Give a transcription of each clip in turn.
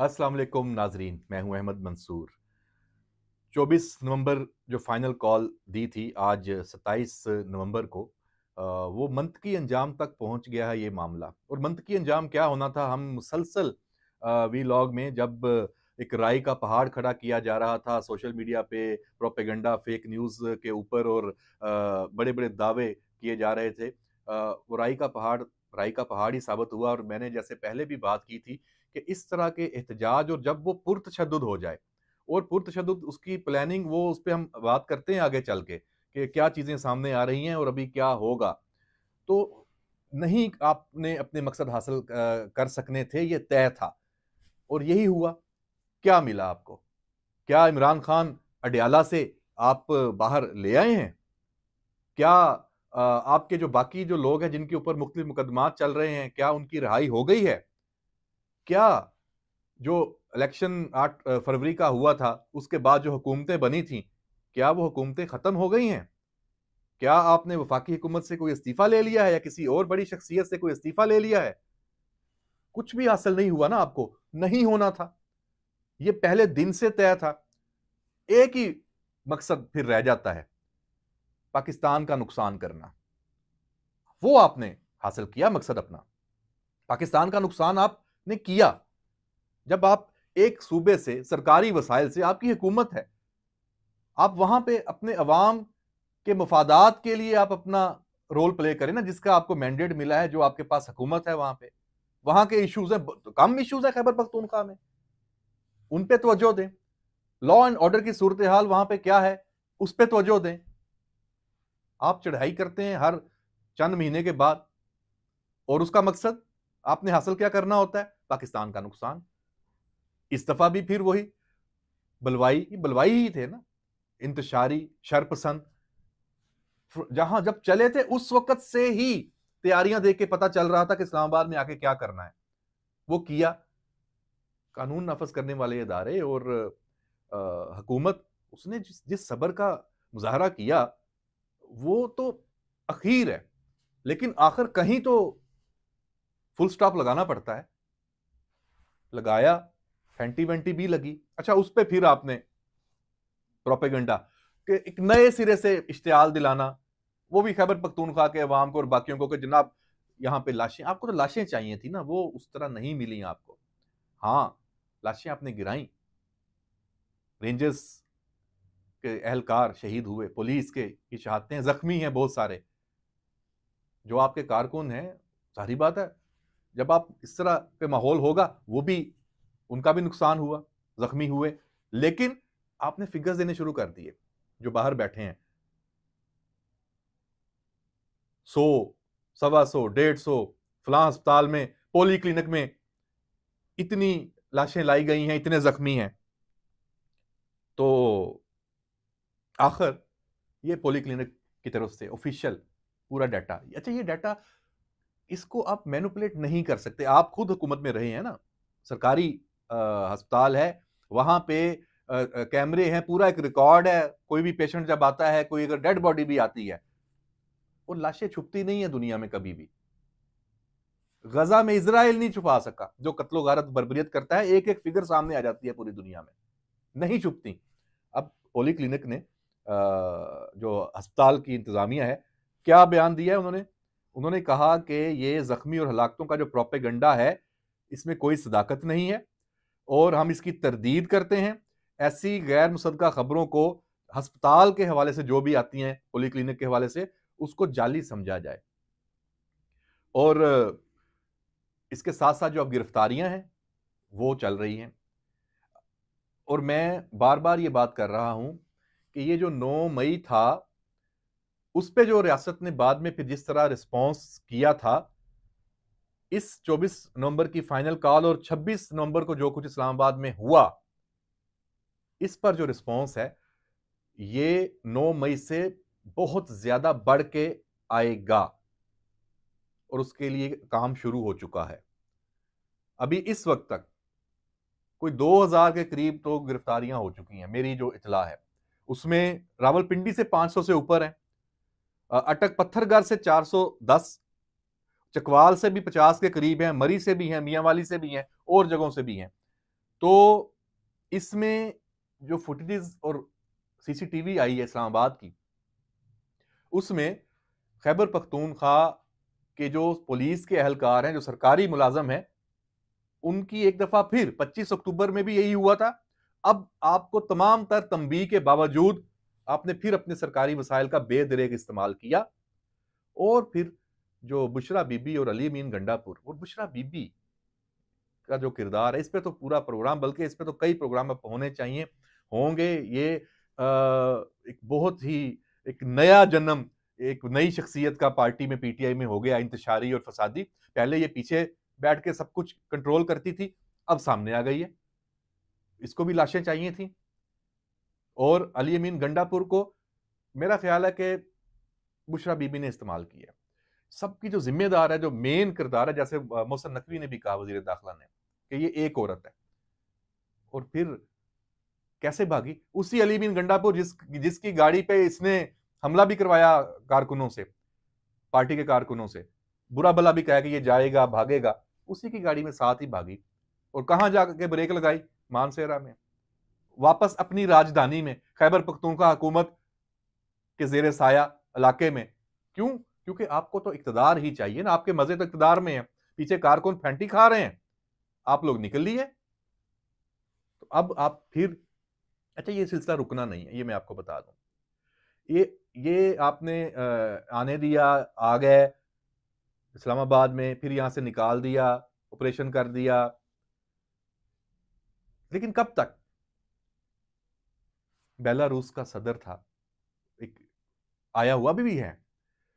السلام علیکم ناظرین میں ہوں احمد منصور چوبیس نومبر جو فائنل کال دی تھی آج ستائیس نومبر کو وہ منطقی کی انجام تک پہنچ گیا ہے یہ معاملہ اور منطقی کی انجام کیا ہونا تھا ہم مسلسل وی لاگ میں جب ایک رائی کا پہاڑ کھڑا کیا جا رہا تھا سوشل میڈیا پہ پروپیگنڈا فیک نیوز کے اوپر اور بڑے بڑے دعوے کیے جا رہے تھے وہ رائی کا پہاڑ کا پہاڑی ثابت ہوا اور میں نے جیسے پہلے بھی بات کی تھی کہ اس طرح کے احتجاج اور جب وہ ہو جائے اور اس اس کی پلاننگ وہ پہ ہم بات کرتے ہیں آگے چل کے کہ کیا چیزیں سامنے آ رہی ہیں اور ابھی کیا ہوگا تو نہیں آپ نے اپنے مقصد حاصل کر سکنے تھے یہ طے تھا اور یہی ہوا کیا ملا آپ کو کیا عمران خان اڈیالہ سے آپ باہر لے آئے ہیں کیا آپ کے جو باقی جو لوگ ہیں جن کے اوپر مختلف مقدمات چل رہے ہیں کیا ان کی رہائی ہو گئی ہے کیا جو الیکشن آٹھ فروری کا ہوا تھا اس کے بعد جو حکومتیں بنی تھیں کیا وہ حکومتیں ختم ہو گئی ہیں کیا آپ نے وفاقی حکومت سے کوئی استعفیٰ لے لیا ہے یا کسی اور بڑی شخصیت سے کوئی استعفیٰ لے لیا ہے کچھ بھی حاصل نہیں ہوا نا آپ کو نہیں ہونا تھا یہ پہلے دن سے طے تھا ایک ہی مقصد پھر رہ جاتا ہے پاکستان کا نقصان کرنا وہ آپ نے حاصل کیا مقصد اپنا پاکستان کا نقصان آپ نے کیا جب آپ ایک صوبے سے سرکاری وسائل سے آپ کی حکومت ہے آپ وہاں پہ اپنے عوام کے مفادات کے لیے آپ اپنا رول پلے کریں نا جس کا آپ کو مینڈیٹ ملا ہے جو آپ کے پاس حکومت ہے وہاں پہ وہاں کے ایشوز ہیں کم ایشوز ہیں خیبر پختونخوا میں ان پہ توجہ دیں لا اینڈ آرڈر کی صورتحال وہاں پہ کیا ہے اس پہ توجہ دیں آپ چڑھائی کرتے ہیں ہر چند مہینے کے بعد اور اس کا مقصد آپ نے حاصل کیا کرنا ہوتا ہے پاکستان کا نقصان دفعہ بھی پھر وہی بلوائی بلوائی ہی تھے نا انتشاری شر پسند جہاں جب چلے تھے اس وقت سے ہی تیاریاں دیکھ کے پتا چل رہا تھا کہ اسلام آباد میں آ کے کیا کرنا ہے وہ کیا قانون نافذ کرنے والے ادارے اور حکومت اس نے جس صبر کا مظاہرہ کیا وہ تو اخیر ہے لیکن آخر کہیں تو فل سٹاپ لگانا پڑتا ہے لگایا فینٹی وینٹی بھی لگی اچھا اس پہ پھر آپ نے پروپیگنڈا کہ ایک نئے سرے سے اشتعال دلانا وہ بھی خیبر پختونخوا کے عوام کو اور باقیوں کو کہ جناب یہاں پہ لاشیں آپ کو تو لاشیں چاہیے تھیں نا وہ اس طرح نہیں ملی آپ کو ہاں لاشیں آپ نے گرائیں رینجز کے اہلکار شہید ہوئے پولیس کے کی شہادتیں زخمی ہیں بہت سارے جو آپ کے کارکن ہیں ساری بات ہے جب آپ اس طرح پہ ماحول ہوگا وہ بھی ان کا بھی نقصان ہوا زخمی ہوئے لیکن آپ نے فگرز دینے شروع کر دیے جو باہر بیٹھے ہیں سو سوا سو ڈیڑھ سو فلاں ہسپتال میں پولی کلینک میں اتنی لاشیں لائی گئی ہیں اتنے زخمی ہیں تو آخر یہ پولی کلینک کی طرف سے آفیشیل پورا ڈیٹا اچھا یہ ڈیٹا اس کو آپ مینوپولیٹ نہیں کر سکتے آپ خود حکومت میں رہے ہیں نا سرکاری ہسپتال ہے وہاں پہ کیمرے ہیں پورا ایک ریکارڈ ہے کوئی بھی پیشنٹ جب آتا ہے کوئی اگر ڈیڈ باڈی بھی آتی ہے وہ لاشیں چھپتی نہیں ہے دنیا میں کبھی بھی غزہ میں اسرائیل نہیں چھپا سکا جو قتل و غارت بربریت کرتا ہے ایک ایک فگر سامنے آ جاتی ہے پوری دنیا میں نہیں چھپتی اب پولی کلینک نے جو ہسپتال کی انتظامیہ ہے کیا بیان دیا ہے انہوں نے انہوں نے کہا کہ یہ زخمی اور ہلاکتوں کا جو پروپیگنڈا ہے اس میں کوئی صداقت نہیں ہے اور ہم اس کی تردید کرتے ہیں ایسی غیر مصدقہ خبروں کو ہسپتال کے حوالے سے جو بھی آتی ہیں پولی کلینک کے حوالے سے اس کو جعلی سمجھا جائے اور اس کے ساتھ ساتھ جو اب گرفتاریاں ہیں وہ چل رہی ہیں اور میں بار بار یہ بات کر رہا ہوں کہ یہ جو نو مئی تھا اس پہ جو ریاست نے بعد میں پھر جس طرح رسپانس کیا تھا اس چوبیس نومبر کی فائنل کال اور چھبیس نومبر کو جو کچھ اسلام آباد میں ہوا اس پر جو رسپانس ہے یہ نو مئی سے بہت زیادہ بڑھ کے آئے گا اور اس کے لیے کام شروع ہو چکا ہے ابھی اس وقت تک کوئی دو ہزار کے قریب تو گرفتاریاں ہو چکی ہیں میری جو اطلاع ہے اس میں راول پنڈی سے پانچ سو سے اوپر ہے اٹک پتھر گھر سے چار سو دس چکوال سے بھی پچاس کے قریب ہیں مری سے بھی ہیں میاں والی سے بھی ہیں اور جگہوں سے بھی ہیں تو اس میں جو فوٹیجز اور سی سی ٹی وی آئی ہے اسلام آباد کی اس میں خیبر پختونخوا کے جو پولیس کے اہلکار ہیں جو سرکاری ملازم ہیں ان کی ایک دفعہ پھر پچیس اکتوبر میں بھی یہی ہوا تھا اب آپ کو تمام تر تنبی کے باوجود آپ نے پھر اپنے سرکاری وسائل کا بے درگ استعمال کیا اور پھر جو بشرا بی بی اور علی مین گنڈا پور اور بشرا بی بی کا جو کردار ہے اس پہ تو پورا پروگرام بلکہ اس پہ تو کئی پروگرام اب ہونے چاہیے ہوں گے یہ ایک بہت ہی ایک نیا جنم ایک نئی شخصیت کا پارٹی میں پی ٹی آئی میں ہو گیا انتشاری اور فسادی پہلے یہ پیچھے بیٹھ کے سب کچھ کنٹرول کرتی تھی اب سامنے آ گئی ہے اس کو بھی لاشیں چاہیے تھیں اور علی امین گنڈا پور کو میرا خیال ہے کہ بشرا بی بی نے استعمال کیا سب کی جو ذمہ دار ہے جو مین کردار ہے جیسے محسن نقوی نے بھی کہا وزیر داخلہ نے کہ یہ ایک عورت ہے اور پھر کیسے بھاگی اسی علی بین گنڈا پور جس جس کی گاڑی پہ اس نے حملہ بھی کروایا کارکنوں سے پارٹی کے کارکنوں سے برا بلا بھی کہا کہ یہ جائے گا بھاگے گا اسی کی گاڑی میں ساتھ ہی بھاگی اور کہاں جا کے بریک لگائی مانسیرا میں واپس اپنی راجدانی میں خیبر پختونخوا حکومت کے زیر سایہ علاقے میں کیوں کیونکہ آپ کو تو اقتدار ہی چاہیے نا آپ کے مزے تو اقتدار میں ہیں پیچھے کارکن پھینٹی کھا رہے ہیں آپ لوگ نکل لیے اب آپ پھر اچھا یہ سلسلہ رکنا نہیں ہے یہ میں آپ کو بتا دوں یہ آپ نے آنے دیا آ گئے اسلام آباد میں پھر یہاں سے نکال دیا آپریشن کر دیا لیکن کب تک بیلاروس کا صدر تھا ایک آیا ہوا بھی بھی ہے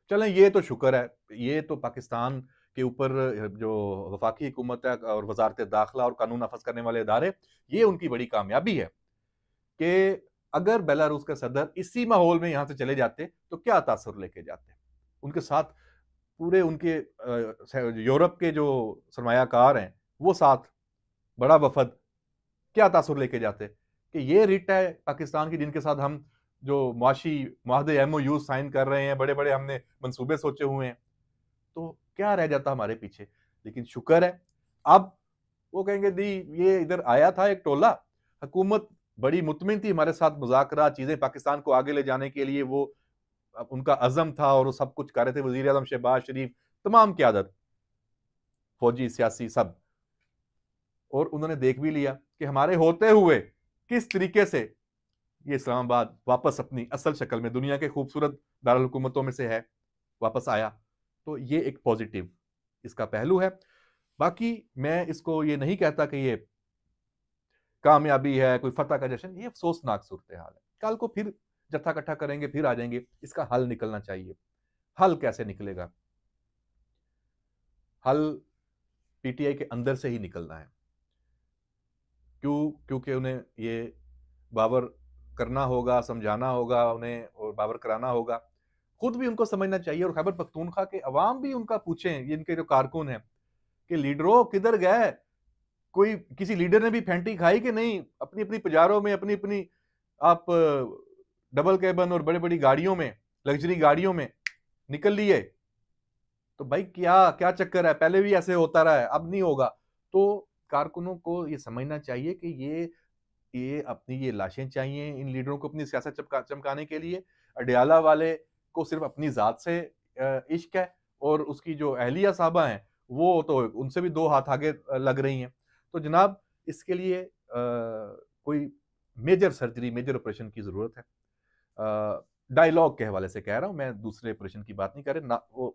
چلیں یہ تو شکر ہے یہ تو پاکستان کے اوپر جو وفاقی حکومت ہے اور وزارت داخلہ اور قانون نفذ کرنے والے ادارے یہ ان کی بڑی کامیابی ہے کہ اگر بیلاروس کا صدر اسی ماحول میں یہاں سے چلے جاتے تو کیا تاثر لے کے جاتے ان کے ساتھ پورے ان کے یورپ کے جو سرمایہ کار ہیں وہ ساتھ بڑا وفد کیا تاثر لے کے جاتے کہ یہ ریٹ ہے پاکستان کی جن کے ساتھ ہم جو معاشی معاہدے ایم او یو سائن کر رہے ہیں بڑے بڑے ہم نے منصوبے سوچے ہوئے ہیں تو کیا رہ جاتا ہمارے پیچھے لیکن شکر ہے اب وہ کہیں گے دی یہ ادھر آیا تھا ایک ٹولہ حکومت بڑی مطمئن تھی ہمارے ساتھ مذاکرہ چیزیں پاکستان کو آگے لے جانے کے لیے وہ ان کا عزم تھا اور وہ سب کچھ کر رہے تھے وزیر اعظم شہباز شریف تمام قیادت فوجی سیاسی سب اور انہوں نے دیکھ بھی لیا کہ ہمارے ہوتے ہوئے کس طریقے سے یہ اسلام آباد واپس اپنی اصل شکل میں دنیا کے خوبصورت دارالحکومتوں میں سے ہے واپس آیا تو یہ ایک پوزیٹیو اس کا پہلو ہے باقی میں اس کو یہ نہیں کہتا کہ یہ کامیابی ہے کوئی فتح کا جشن یہ افسوسناک صورتحال ہے کل کو پھر جتھا کٹھا کریں گے پھر آ جائیں گے اس کا حل نکلنا چاہیے حل کیسے نکلے گا حل پی ٹی آئی کے اندر سے ہی نکلنا ہے کیوں کیونکہ انہیں یہ بابر کرنا ہوگا سمجھانا ہوگا انہیں اور بابر کرانا ہوگا خود بھی ان کو سمجھنا چاہیے اور خیبر پختونخوا کے عوام بھی ان کا پوچھیں یہ ان کے جو کارکن ہیں کہ لیڈروں کدھر گئے کوئی کسی لیڈر نے بھی پھینٹی کھائی کہ نہیں اپنی اپنی پجاروں میں اپنی اپنی آپ ڈبل کیبن اور بڑے بڑی گاڑیوں میں لگژری گاڑیوں میں نکل لیے تو بھائی کیا کیا چکر ہے پہلے بھی ایسے ہوتا رہا ہے اب نہیں ہوگا تو کارکنوں کو یہ سمجھنا چاہیے کہ یہ یہ اپنی یہ لاشیں چاہیے ان لیڈروں کو اپنی اپنی سیاست چمکانے کے لیے والے کو صرف ذات سے عشق ہے اور اس کی جو اہلیہ صاحبہ ہیں وہ تو ان سے بھی دو ہاتھ آگے لگ رہی ہیں تو جناب اس کے لیے کوئی میجر سرجری میجر آپریشن کی ضرورت ہے ڈائیلاگ کے حوالے سے کہہ رہا ہوں میں دوسرے کی بات نہیں کر رہا وہ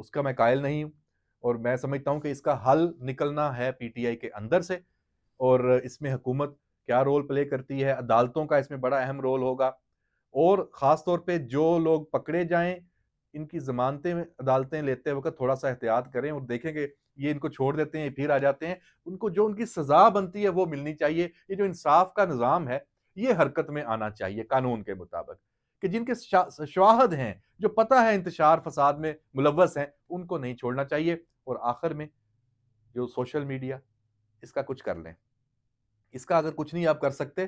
اس کا میں قائل نہیں ہوں اور میں سمجھتا ہوں کہ اس کا حل نکلنا ہے پی ٹی آئی کے اندر سے اور اس میں حکومت کیا رول پلے کرتی ہے عدالتوں کا اس میں بڑا اہم رول ہوگا اور خاص طور پہ جو لوگ پکڑے جائیں ان کی ضمانتیں عدالتیں لیتے وقت تھوڑا سا احتیاط کریں اور دیکھیں کہ یہ ان کو چھوڑ دیتے ہیں پھر آ جاتے ہیں ان کو جو ان کی سزا بنتی ہے وہ ملنی چاہیے یہ جو انصاف کا نظام ہے یہ حرکت میں آنا چاہیے قانون کے مطابق کہ جن کے شواہد ہیں جو پتہ ہے انتشار فساد میں ملوث ہیں ان کو نہیں چھوڑنا چاہیے اور آخر میں جو سوشل میڈیا اس کا کچھ کر لیں اس کا اگر کچھ نہیں آپ کر سکتے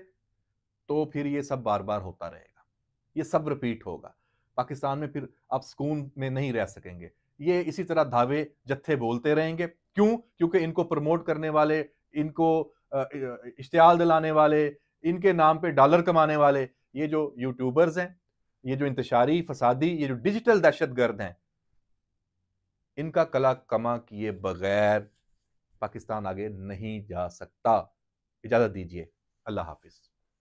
تو پھر یہ سب بار بار ہوتا رہے گا یہ سب رپیٹ ہوگا پاکستان میں پھر آپ سکون میں نہیں رہ سکیں گے یہ اسی طرح دھاوے جتھے بولتے رہیں گے کیوں کیونکہ ان کو پروموٹ کرنے والے ان کو اشتعال دلانے والے ان کے نام پہ ڈالر کمانے والے یہ جو یوٹیوبرز ہیں یہ جو انتشاری فسادی یہ جو ڈیجیٹل دہشت گرد ہیں ان کا کلا کما کیے بغیر پاکستان آگے نہیں جا سکتا اجازت دیجیے اللہ حافظ